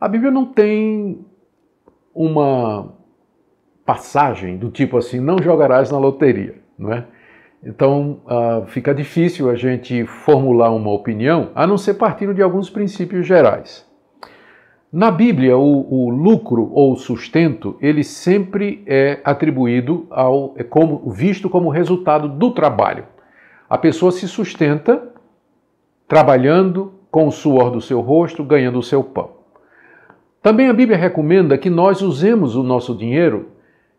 A Bíblia não tem uma passagem do tipo assim, não jogarás na loteria, não é? Então uh, fica difícil a gente formular uma opinião, a não ser partindo de alguns princípios gerais. Na Bíblia, o, o lucro ou sustento ele sempre é atribuído ao é como, visto como resultado do trabalho. A pessoa se sustenta trabalhando com o suor do seu rosto, ganhando o seu pão. Também a Bíblia recomenda que nós usemos o nosso dinheiro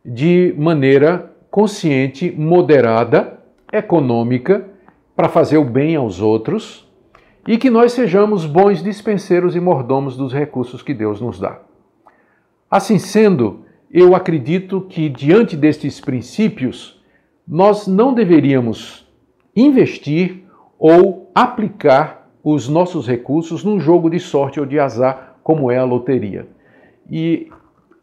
de maneira consciente, moderada, econômica, para fazer o bem aos outros e que nós sejamos bons dispenseiros e mordomos dos recursos que Deus nos dá. Assim sendo, eu acredito que diante destes princípios, nós não deveríamos investir ou aplicar os nossos recursos num jogo de sorte ou de azar como é a loteria. E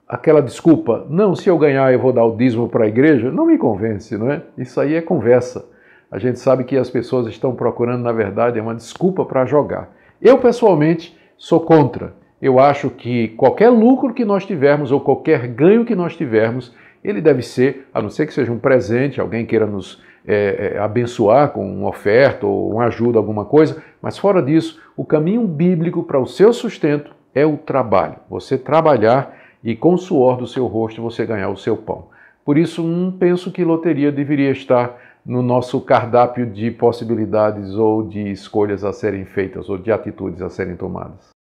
aquela desculpa, não, se eu ganhar eu vou dar o dízimo para a igreja, não me convence, não é? Isso aí é conversa. A gente sabe que as pessoas estão procurando, na verdade, é uma desculpa para jogar. Eu, pessoalmente, sou contra. Eu acho que qualquer lucro que nós tivermos ou qualquer ganho que nós tivermos, ele deve ser, a não ser que seja um presente, alguém queira nos é, é, abençoar com uma oferta ou uma ajuda, alguma coisa, mas fora disso, o caminho bíblico para o seu sustento é o trabalho. Você trabalhar e com o suor do seu rosto você ganhar o seu pão. Por isso, não penso que loteria deveria estar no nosso cardápio de possibilidades ou de escolhas a serem feitas ou de atitudes a serem tomadas.